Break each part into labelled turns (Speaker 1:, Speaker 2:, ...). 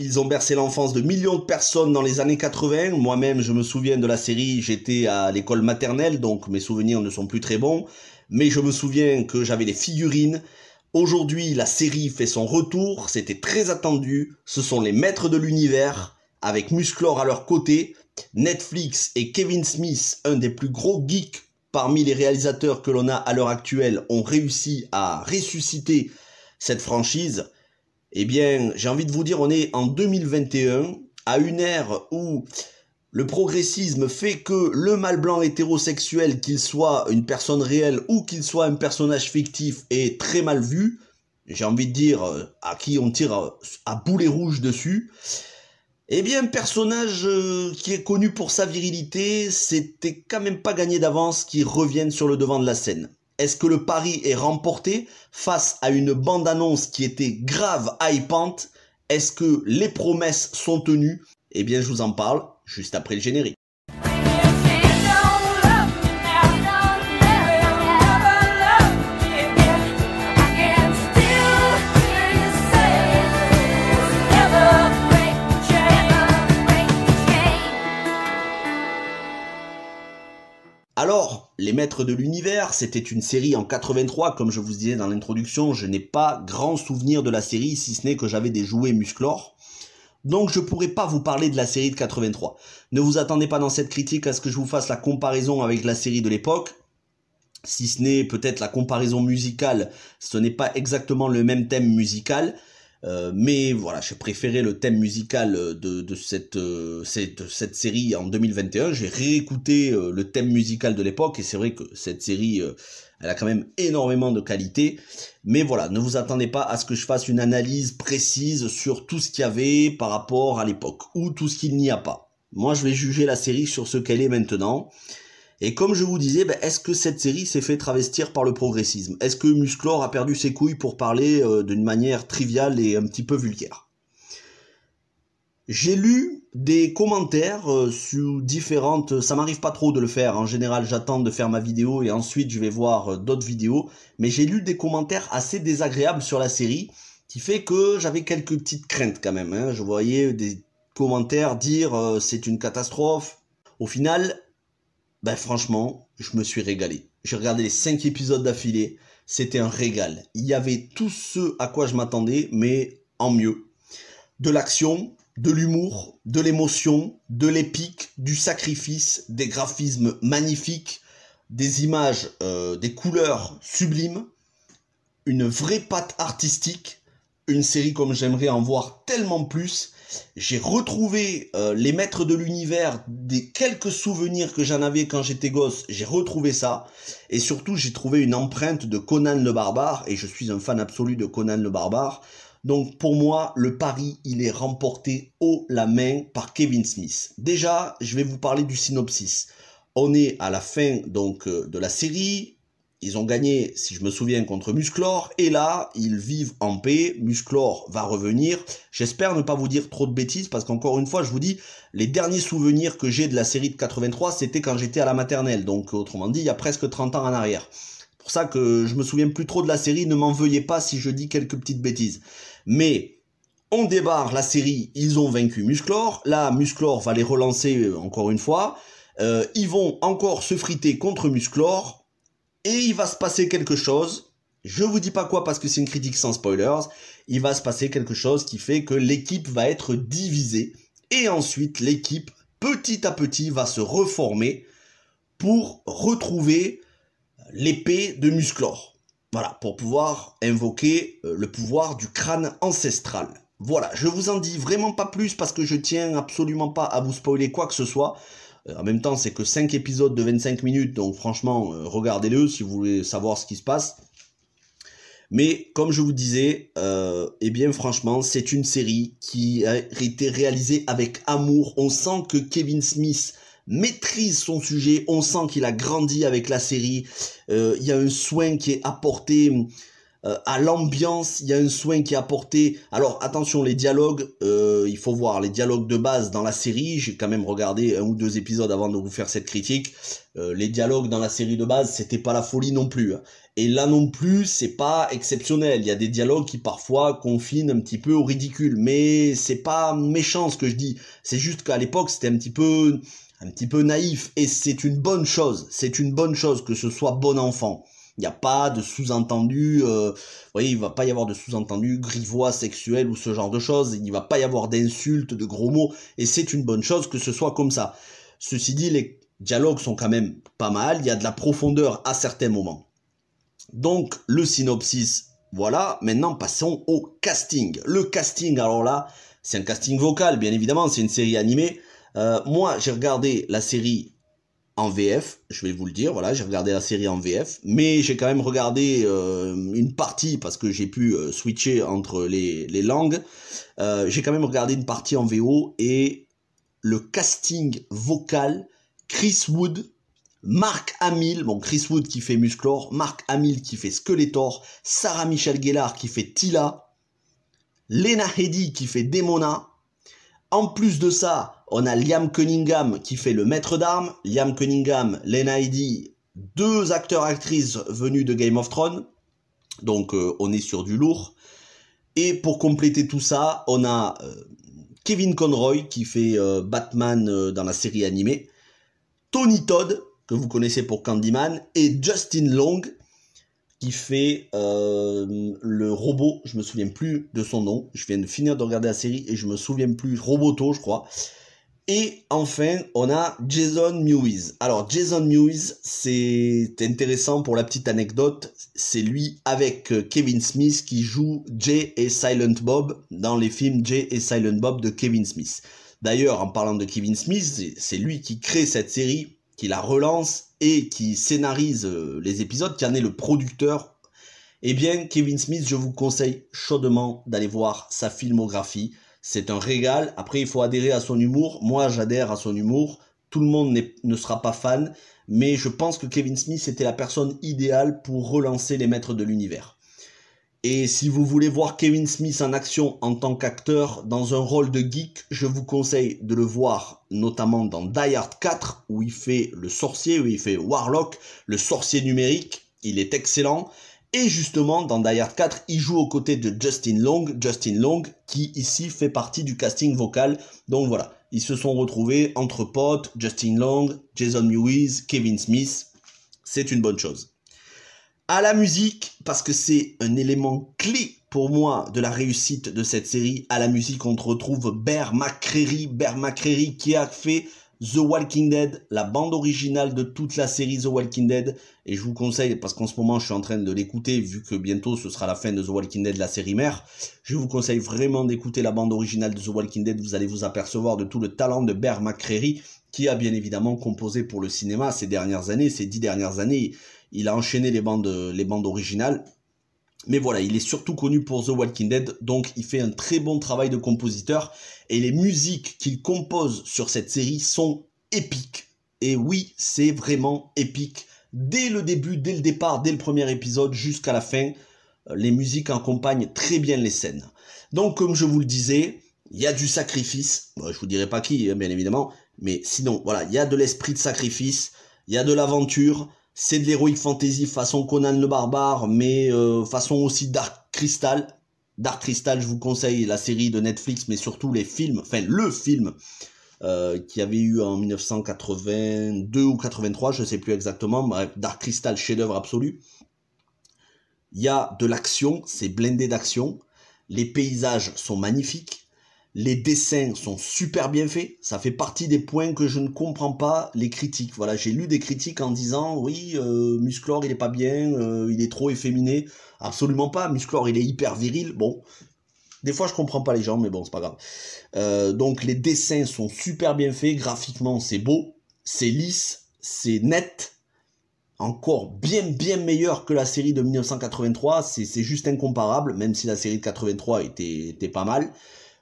Speaker 1: Ils ont bercé l'enfance de millions de personnes dans les années 80. Moi-même, je me souviens de la série, j'étais à l'école maternelle, donc mes souvenirs ne sont plus très bons. Mais je me souviens que j'avais des figurines. Aujourd'hui, la série fait son retour, c'était très attendu. Ce sont les maîtres de l'univers, avec Musclor à leur côté. Netflix et Kevin Smith, un des plus gros geeks parmi les réalisateurs que l'on a à l'heure actuelle, ont réussi à ressusciter cette franchise eh bien, j'ai envie de vous dire, on est en 2021, à une ère où le progressisme fait que le mâle blanc hétérosexuel, qu'il soit une personne réelle ou qu'il soit un personnage fictif, est très mal vu. J'ai envie de dire à qui on tire à boulet rouge dessus. Eh bien, un personnage euh, qui est connu pour sa virilité, c'était quand même pas gagné d'avance qu'il revienne sur le devant de la scène est-ce que le pari est remporté face à une bande-annonce qui était grave hypante Est-ce que les promesses sont tenues Eh bien, je vous en parle juste après le générique. Les Maîtres de l'Univers, c'était une série en 83, comme je vous disais dans l'introduction, je n'ai pas grand souvenir de la série, si ce n'est que j'avais des jouets musclor. Donc je pourrais pas vous parler de la série de 83. Ne vous attendez pas dans cette critique à ce que je vous fasse la comparaison avec la série de l'époque. Si ce n'est peut-être la comparaison musicale, ce n'est pas exactement le même thème musical, euh, mais voilà, j'ai préféré le thème musical euh, de, de, euh, cette, cette, série en 2021. J'ai réécouté le thème musical de l'époque et c'est vrai que cette série, elle a quand même énormément de qualité. Mais voilà, ne vous attendez pas à ce que je fasse une analyse précise sur tout ce qu'il y avait par rapport à l'époque ou tout ce qu'il n'y a pas. Moi, je vais juger la série sur ce qu'elle est maintenant. Et comme je vous disais, ben, est-ce que cette série s'est fait travestir par le progressisme Est-ce que Musclor a perdu ses couilles pour parler euh, d'une manière triviale et un petit peu vulgaire J'ai lu des commentaires euh, sur différentes... Ça m'arrive pas trop de le faire, en général j'attends de faire ma vidéo et ensuite je vais voir euh, d'autres vidéos, mais j'ai lu des commentaires assez désagréables sur la série, qui fait que j'avais quelques petites craintes quand même. Hein. Je voyais des commentaires dire c'est une catastrophe. Au final, ben franchement, je me suis régalé. J'ai regardé les 5 épisodes d'affilée, c'était un régal. Il y avait tout ce à quoi je m'attendais, mais en mieux. De l'action, de l'humour, de l'émotion, de l'épique, du sacrifice, des graphismes magnifiques, des images, euh, des couleurs sublimes, une vraie patte artistique, une série comme j'aimerais en voir tellement plus, j'ai retrouvé euh, les maîtres de l'univers, des quelques souvenirs que j'en avais quand j'étais gosse, j'ai retrouvé ça. Et surtout, j'ai trouvé une empreinte de Conan le Barbare, et je suis un fan absolu de Conan le Barbare. Donc pour moi, le pari, il est remporté haut la main par Kevin Smith. Déjà, je vais vous parler du synopsis. On est à la fin donc euh, de la série, ils ont gagné, si je me souviens, contre Musclor, et là, ils vivent en paix. Musclor va revenir. J'espère ne pas vous dire trop de bêtises, parce qu'encore une fois, je vous dis, les derniers souvenirs que j'ai de la série de 83, c'était quand j'étais à la maternelle, donc autrement dit, il y a presque 30 ans en arrière. pour ça que je me souviens plus trop de la série, ne m'en veuillez pas si je dis quelques petites bêtises. Mais, on débarre la série, ils ont vaincu Musclor, là, Musclor va les relancer euh, encore une fois, euh, ils vont encore se friter contre Musclor, et il va se passer quelque chose. Je vous dis pas quoi parce que c'est une critique sans spoilers. Il va se passer quelque chose qui fait que l'équipe va être divisée et ensuite l'équipe petit à petit va se reformer pour retrouver l'épée de Musclor. Voilà, pour pouvoir invoquer euh, le pouvoir du crâne ancestral. Voilà, je vous en dis vraiment pas plus parce que je tiens absolument pas à vous spoiler quoi que ce soit. Euh, en même temps, c'est que 5 épisodes de 25 minutes, donc franchement, euh, regardez-le si vous voulez savoir ce qui se passe. Mais comme je vous disais, et euh, eh bien franchement, c'est une série qui a été réalisée avec amour. On sent que Kevin Smith maîtrise son sujet, on sent qu'il a grandi avec la série. Il y a un soin qui est apporté euh, à l'ambiance, il y a un soin qui est apporté. Alors attention, les dialogues, euh, il faut voir les dialogues de base dans la série. J'ai quand même regardé un ou deux épisodes avant de vous faire cette critique. Euh, les dialogues dans la série de base, c'était pas la folie non plus. Hein. Et là non plus, c'est pas exceptionnel. Il y a des dialogues qui parfois confinent un petit peu au ridicule, mais c'est pas méchant ce que je dis. C'est juste qu'à l'époque, c'était un petit peu un petit peu naïf et c'est une bonne chose. C'est une bonne chose que ce soit bon enfant. Il n'y a pas de sous-entendu, euh, vous voyez, il va pas y avoir de sous-entendu grivois sexuel ou ce genre de choses. Il ne va pas y avoir d'insultes, de gros mots. Et c'est une bonne chose que ce soit comme ça. Ceci dit, les dialogues sont quand même pas mal. Il y a de la profondeur à certains moments. Donc, le synopsis, voilà. Maintenant, passons au casting. Le casting, alors là, c'est un casting vocal, bien évidemment. C'est une série animée. Euh, moi, j'ai regardé la série en VF, je vais vous le dire, voilà, j'ai regardé la série en VF, mais j'ai quand même regardé euh, une partie, parce que j'ai pu euh, switcher entre les, langues, euh, j'ai quand même regardé une partie en VO, et le casting vocal, Chris Wood, Mark Hamill, bon Chris Wood qui fait Musclor, Mark Hamill qui fait Skeletor, Sarah Michelle Gellar qui fait Tila, Lena Headey qui fait Demona, en plus de ça, on a Liam Cunningham qui fait le maître d'armes. Liam Cunningham, Lena Headey, deux acteurs-actrices venus de Game of Thrones. Donc euh, on est sur du lourd. Et pour compléter tout ça, on a euh, Kevin Conroy qui fait euh, Batman dans la série animée. Tony Todd, que vous connaissez pour Candyman, et Justin Long qui fait euh, le robot, je me souviens plus de son nom, je viens de finir de regarder la série et je me souviens plus, Roboto je crois. Et enfin, on a Jason Mewes. Alors Jason Mewes, c'est intéressant pour la petite anecdote, c'est lui avec euh, Kevin Smith qui joue Jay et Silent Bob dans les films Jay et Silent Bob de Kevin Smith. D'ailleurs, en parlant de Kevin Smith, c'est lui qui crée cette série qui la relance et qui scénarise euh, les épisodes, qui en est le producteur, eh bien, Kevin Smith, je vous conseille chaudement d'aller voir sa filmographie. C'est un régal. Après, il faut adhérer à son humour. Moi, j'adhère à son humour. Tout le monde ne sera pas fan. Mais je pense que Kevin Smith était la personne idéale pour relancer les maîtres de l'univers. Et si vous voulez voir Kevin Smith en action en tant qu'acteur dans un rôle de geek, je vous conseille de le voir notamment dans Die Hard 4 où il fait le sorcier, où il fait Warlock, le sorcier numérique. Il est excellent. Et justement, dans Die Hard 4, il joue aux côtés de Justin Long, Justin Long qui ici fait partie du casting vocal. Donc voilà, ils se sont retrouvés entre potes, Justin Long, Jason Mewes, Kevin Smith. C'est une bonne chose à la musique, parce que c'est un élément clé pour moi de la réussite de cette série. À la musique, on te retrouve Bear McCreary, Bear McCreary qui a fait The Walking Dead, la bande originale de toute la série The Walking Dead. Et je vous conseille, parce qu'en ce moment je suis en train de l'écouter, vu que bientôt ce sera la fin de The Walking Dead, la série mère, je vous conseille vraiment d'écouter la bande originale de The Walking Dead. Vous allez vous apercevoir de tout le talent de Bear McCreary, qui a bien évidemment composé pour le cinéma ces dernières années, ces dix dernières années. Il a enchaîné les bandes, les bandes originales. Mais voilà, il est surtout connu pour The Walking Dead, donc il fait un très bon travail de compositeur, et les musiques qu'il compose sur cette série sont épiques. Et oui, c'est vraiment épique. Dès le début, dès le départ, dès le premier épisode jusqu'à la fin, euh, les musiques accompagnent très bien les scènes. Donc comme je vous le disais, il y a du sacrifice, je vous dirai pas qui, hein, bien évidemment, mais sinon, voilà, il y a de l'esprit de sacrifice, il y a de l'aventure, c'est de l'héroïque fantasy façon Conan le Barbare, mais euh, façon aussi Dark Crystal. Dark Crystal, je vous conseille la série de Netflix, mais surtout les films, enfin le film euh, qui avait eu en 1982 ou 83, je ne sais plus exactement. mais Dark Crystal, chef-d'œuvre absolu. Il y a de l'action, c'est blindé d'action. Les paysages sont magnifiques. Les dessins sont super bien faits. Ça fait partie des points que je ne comprends pas, les critiques. Voilà, j'ai lu des critiques en disant oui, euh, Musclor il est pas bien, euh, il est trop efféminé. Absolument pas. Musclor il est hyper viril. Bon, des fois, je comprends pas les gens, mais bon, c'est pas grave. Euh, donc, les dessins sont super bien faits. Graphiquement, c'est beau, c'est lisse, c'est net. Encore bien, bien meilleur que la série de 1983. C'est juste incomparable, même si la série de 83 était, était pas mal.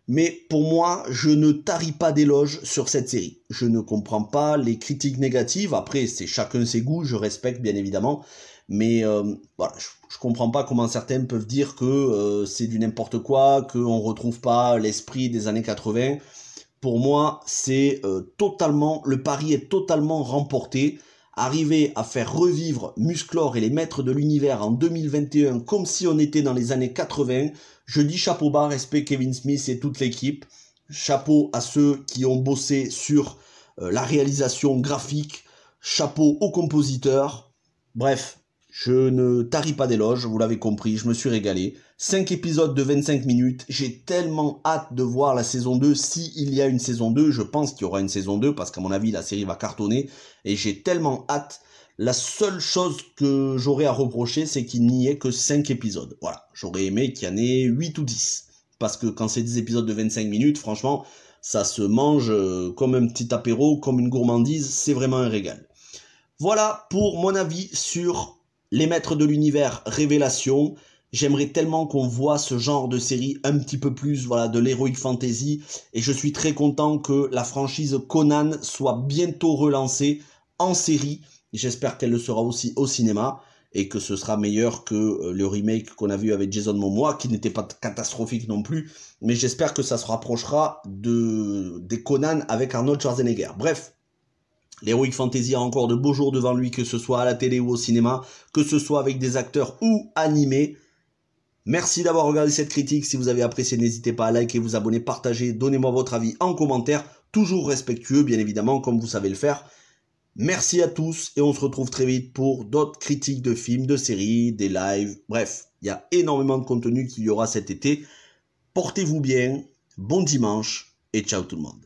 Speaker 1: Mais pour moi, je ne tarie pas d'éloges sur cette série. Je ne comprends pas les critiques négatives. Après, c'est chacun ses goûts, je respecte bien évidemment. Mais euh, voilà, je, ne comprends pas comment certains peuvent dire que euh, c'est du n'importe quoi, qu'on retrouve pas l'esprit des années 80. Pour moi, c'est euh, totalement, le pari est totalement remporté. Arriver à faire revivre Musclor et les maîtres de l'univers en 2021 comme si on était dans les années 80, je dis chapeau bas, respect Kevin Smith et toute l'équipe. Chapeau à ceux qui ont bossé sur euh, la réalisation graphique. Chapeau aux compositeurs. Bref, je ne taris pas d'éloges, vous l'avez compris, je me suis régalé. 5 épisodes de 25 minutes, j'ai tellement hâte de voir la saison 2. S'il il y a une saison 2, je pense qu'il y aura une saison 2 parce qu'à mon avis la série va cartonner et j'ai tellement hâte. La seule chose que j'aurais à reprocher, c'est qu'il n'y ait que 5 épisodes. Voilà, j'aurais aimé qu'il y en ait 8 ou 10. Parce que quand c'est 10 épisodes de 25 minutes, franchement, ça se mange euh, comme un petit apéro, comme une gourmandise, c'est vraiment un régal. Voilà pour mon avis sur les Maîtres de l'Univers, Révélation. J'aimerais tellement qu'on voit ce genre de série un petit peu plus, voilà, de l'héroïque fantasy. Et je suis très content que la franchise Conan soit bientôt relancée en série. J'espère qu'elle le sera aussi au cinéma et que ce sera meilleur que euh, le remake qu'on a vu avec Jason Momoa, qui n'était pas catastrophique non plus. Mais j'espère que ça se rapprochera de, des Conan avec Arnold Schwarzenegger. Bref, L'Heroic Fantasy a encore de beaux jours devant lui, que ce soit à la télé ou au cinéma, que ce soit avec des acteurs ou animés. Merci d'avoir regardé cette critique. Si vous avez apprécié, n'hésitez pas à liker, vous abonner, partager, donnez-moi votre avis en commentaire. Toujours respectueux, bien évidemment, comme vous savez le faire. Merci à tous et on se retrouve très vite pour d'autres critiques de films, de séries, des lives. Bref, il y a énormément de contenu qu'il y aura cet été. Portez-vous bien, bon dimanche et ciao tout le monde.